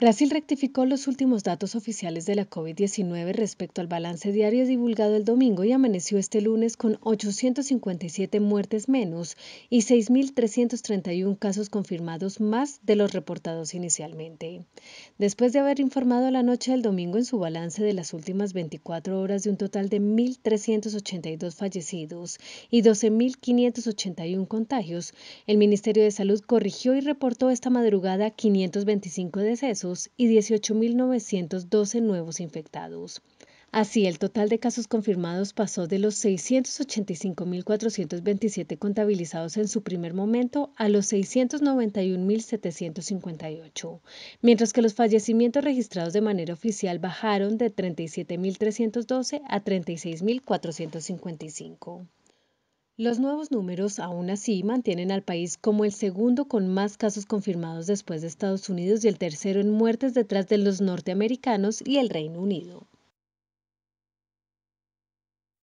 Brasil rectificó los últimos datos oficiales de la COVID-19 respecto al balance diario divulgado el domingo y amaneció este lunes con 857 muertes menos y 6.331 casos confirmados más de los reportados inicialmente. Después de haber informado la noche del domingo en su balance de las últimas 24 horas de un total de 1.382 fallecidos y 12.581 contagios, el Ministerio de Salud corrigió y reportó esta madrugada 525 decesos y 18.912 nuevos infectados. Así, el total de casos confirmados pasó de los 685.427 contabilizados en su primer momento a los 691.758, mientras que los fallecimientos registrados de manera oficial bajaron de 37.312 a 36.455. Los nuevos números, aún así, mantienen al país como el segundo con más casos confirmados después de Estados Unidos y el tercero en muertes detrás de los norteamericanos y el Reino Unido.